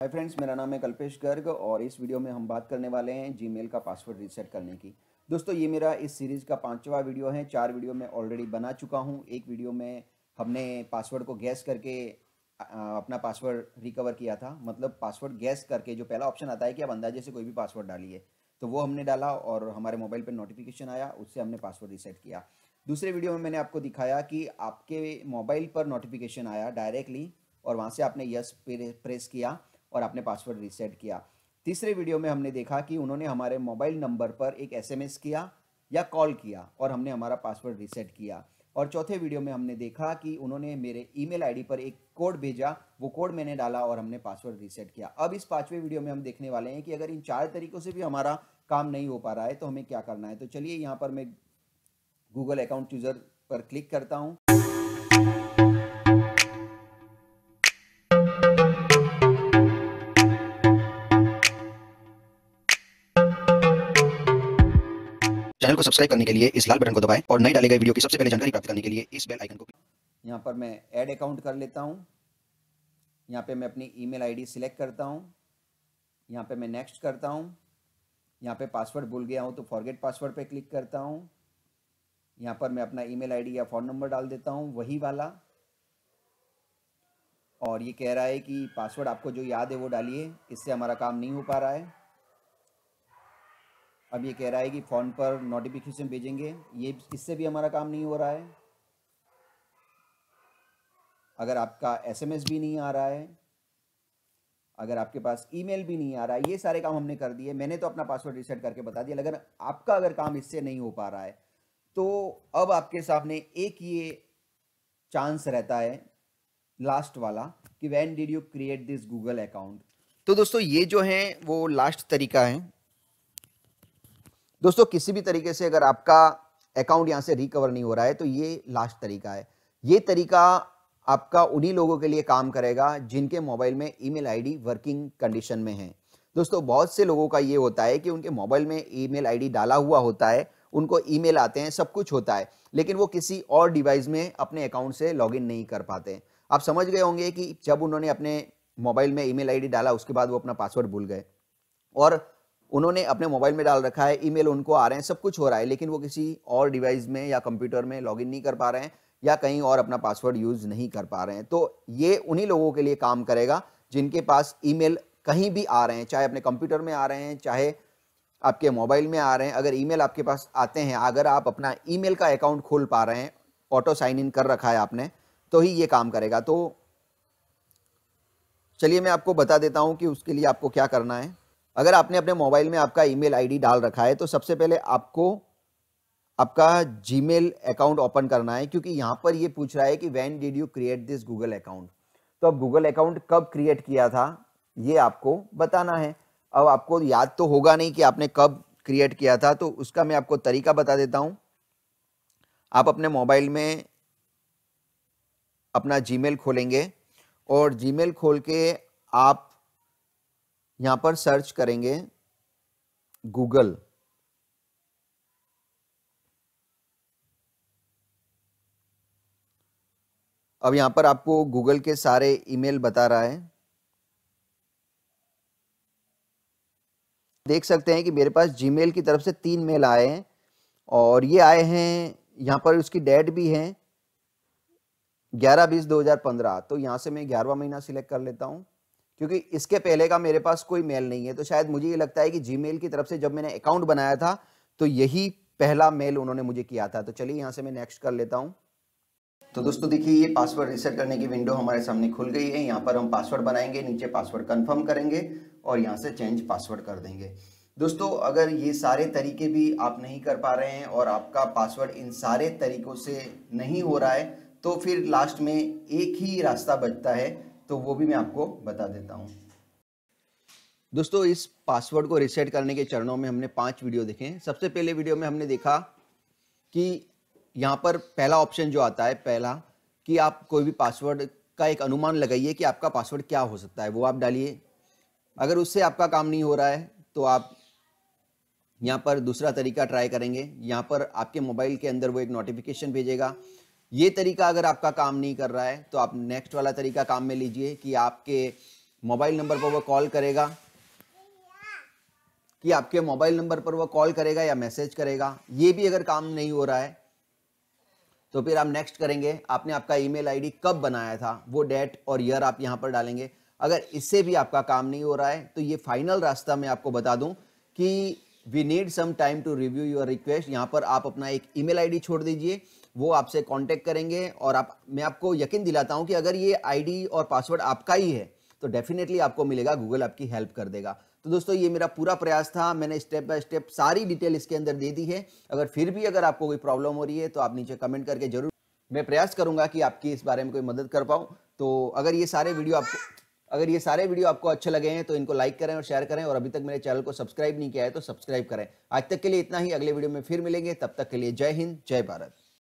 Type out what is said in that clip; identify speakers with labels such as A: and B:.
A: hi friends मेरा नाम है कल्पेश गर्ग और इस वीडियो में हम बात करने वाले हैं जीमेल का पासवर्ड रीसेट करने की दोस्तों ये मेरा इस सीरीज़ का पांचवा वीडियो है चार वीडियो मैं ऑलरेडी बना चुका हूँ एक वीडियो में हमने पासवर्ड को गैस करके अपना पासवर्ड रिकवर किया था मतलब पासवर्ड गैस करके जो पहला ऑप्शन आता है कि आप अंदाजे से कोई भी पासवर्ड डालिए तो वो हमने डाला और हमारे मोबाइल पर नोटिफिकेशन आया उससे हमने पासवर्ड रीसेट किया दूसरे वीडियो में मैंने आपको दिखाया कि आपके मोबाइल पर नोटिफिकेशन आया डायरेक्टली और वहाँ से आपने यस प्रेस किया और आपने पासवर्ड रीसेट किया तीसरे वीडियो में हमने देखा कि उन्होंने हमारे मोबाइल नंबर पर एक एसएमएस किया या कॉल किया और हमने हमारा पासवर्ड रीसेट किया और चौथे वीडियो में हमने देखा कि उन्होंने मेरे ईमेल आईडी पर एक कोड भेजा वो कोड मैंने डाला और हमने पासवर्ड रीसेट किया अब इस पांचवें वीडियो में हम देखने वाले हैं कि अगर इन चार तरीकों से भी हमारा काम नहीं हो पा रहा है तो हमें क्या करना है तो चलिए यहाँ पर मैं गूगल अकाउंट यूज़र पर क्लिक करता हूँ चैनल को सब्सक्राइब करने के लिए इस लाल बटन को दबाएं और नई डाले गए वीडियो की सबसे पहले जानकारी प्राप्त करने के लिए इस बेल आइकन को यहाँ पर मैं ऐड अकाउंट कर लेता हूँ यहाँ पे मैं अपनी ईमेल आईडी सिलेक्ट करता हूँ यहाँ पे मैं नेक्स्ट करता हूँ यहाँ पे पासवर्ड भूल गया हूँ तो फॉरगेट पासवर्ड पर क्लिक करता हूँ यहाँ पर मैं अपना ईमेल आईडी या फ़ोन नंबर डाल देता हूँ वही वाला और ये कह रहा है कि पासवर्ड आपको जो याद है वो डालिए इससे हमारा काम नहीं हो पा रहा है अब ये कह रहा है कि फ़ोन पर नोटिफिकेशन भेजेंगे ये इससे भी हमारा काम नहीं हो रहा है अगर आपका एसएमएस भी नहीं आ रहा है अगर आपके पास ईमेल भी नहीं आ रहा है ये सारे काम हमने कर दिए मैंने तो अपना पासवर्ड रिसेट करके बता दिया अगर आपका अगर काम इससे नहीं हो पा रहा है तो अब आपके सामने एक ये चांस रहता है लास्ट वाला कि when did you create this Google account तो दोस्तों ये जो है वो लास्ट तरीका है दोस्तों किसी भी तरीके से अगर आपका अकाउंट यहाँ से रिकवर नहीं हो रहा है तो ये लास्ट तरीका है ये तरीका आपका उन्हीं लोगों के लिए काम करेगा जिनके मोबाइल में ईमेल आईडी वर्किंग कंडीशन में है दोस्तों बहुत से लोगों का ये होता है कि उनके मोबाइल में ईमेल आईडी डाला हुआ होता है उनको ईमेल आते हैं सब कुछ होता है लेकिन वो किसी और डिवाइस में अपने अकाउंट से लॉगिन नहीं कर पाते आप समझ गए होंगे कि जब उन्होंने अपने मोबाइल में ईमेल आईडी डाला उसके बाद वो अपना पासवर्ड भूल गए और उन्होंने अपने मोबाइल में डाल रखा है ईमेल उनको आ रहे हैं सब कुछ हो रहा है लेकिन वो किसी और डिवाइस में या कंप्यूटर में लॉगिन नहीं कर पा रहे हैं या कहीं और अपना पासवर्ड यूज़ नहीं कर पा रहे हैं तो ये उन्हीं लोगों के लिए काम करेगा जिनके पास ईमेल कहीं भी आ रहे हैं चाहे अपने कंप्यूटर में आ रहे हैं चाहे आपके मोबाइल में आ रहे हैं अगर ईमेल आपके पास आते हैं अगर आप अपना ईमेल का अकाउंट खोल पा रहे हैं ऑटो साइन इन कर रखा है आपने तो ही ये काम करेगा तो चलिए मैं आपको बता देता हूँ कि उसके लिए आपको क्या करना है अगर आपने अपने मोबाइल में आपका ईमेल आईडी डाल रखा है तो सबसे पहले आपको आपका जीमेल अकाउंट ओपन करना है क्योंकि यहाँ पर ये पूछ रहा है कि when did you create this Google account तो अब गूगल अकाउंट कब क्रिएट किया था ये आपको बताना है अब आपको याद तो होगा नहीं कि आपने कब क्रिएट किया था तो उसका मैं आपको तरीका बता देता हूँ आप अपने मोबाइल में अपना जीमेल खोलेंगे और जीमेल खोल के आप यहां पर सर्च करेंगे गूगल अब यहां पर आपको गूगल के सारे ईमेल बता रहा है देख सकते हैं कि मेरे पास जीमेल की तरफ से तीन मेल आए हैं और ये आए हैं यहाँ पर उसकी डेट भी है ग्यारह बीस दो हज़ार पंद्रह तो यहाँ से मैं ग्यारहवा महीना सिलेक्ट कर लेता हूँ क्योंकि इसके पहले का मेरे पास कोई मेल नहीं है तो शायद मुझे ये लगता है कि जी की तरफ से जब मैंने अकाउंट बनाया था तो यही पहला मेल उन्होंने मुझे किया था तो चलिए यहाँ से मैं नेक्स्ट कर लेता हूँ तो दोस्तों देखिए ये पासवर्ड रिसेट करने की विंडो हमारे सामने खुल गई है यहाँ पर हम पासवर्ड बनाएंगे नीचे पासवर्ड कंफर्म करेंगे और यहाँ से चेंज पासवर्ड कर देंगे दोस्तों अगर ये सारे तरीके भी आप नहीं कर पा रहे हैं और आपका पासवर्ड इन सारे तरीकों से नहीं हो रहा है तो फिर लास्ट में एक ही रास्ता बचता है तो वो भी मैं आपको बता देता हूँ दोस्तों इस पासवर्ड को रिसेट करने के चरणों में हमने पांच वीडियो देखे सबसे पहले वीडियो में हमने देखा कि यहाँ पर पहला ऑप्शन जो आता है पहला कि आप कोई भी पासवर्ड का एक अनुमान लगाइए कि आपका पासवर्ड क्या हो सकता है वो आप डालिए अगर उससे आपका काम नहीं हो रहा है तो आप यहाँ पर दूसरा तरीका ट्राई करेंगे यहाँ पर आपके मोबाइल के अंदर वो एक नोटिफिकेशन भेजेगा ये तरीका अगर आपका काम नहीं कर रहा है तो आप नेक्स्ट वाला तरीका काम में लीजिए कि आपके मोबाइल नंबर पर वो कॉल करेगा कि आपके मोबाइल नंबर पर वो कॉल करेगा या मैसेज करेगा ये भी अगर काम नहीं हो रहा है तो फिर आप नेक्स्ट करेंगे आपने आपका ईमेल आईडी कब बनाया था वो डेट और ईयर आप यहां पर डालेंगे अगर इससे भी आपका काम नहीं हो रहा है तो ये फाइनल रास्ता मैं आपको बता दूं कि we need some time to review your request यहाँ पर आप अपना एक ईमेल आईडी छोड़ दीजिए वो आपसे कांटेक्ट करेंगे और आप मैं आपको यकीन दिलाता हूँ कि अगर ये आईडी और पासवर्ड आपका ही है तो डेफिनेटली आपको मिलेगा गूगल आपकी हेल्प कर देगा तो दोस्तों ये मेरा पूरा प्रयास था मैंने स्टेप बाय स्टेप सारी डिटेल इसके अंदर दे दी है अगर फिर भी अगर आपको कोई प्रॉब्लम हो रही है तो आप नीचे कमेंट करके जरूर मैं प्रयास करूंगा कि आपकी इस बारे में कोई मदद कर पाऊँ तो अगर ये सारे वीडियो आपको अगर ये सारे वीडियो आपको अच्छे लगे हैं तो इनको लाइक करें और शेयर करें और अभी तक मेरे चैनल को सब्सक्राइब नहीं किया है तो सब्सक्राइब करें आज तक के लिए इतना ही अगले वीडियो में फिर मिलेंगे तब तक के लिए जय हिंद जय भारत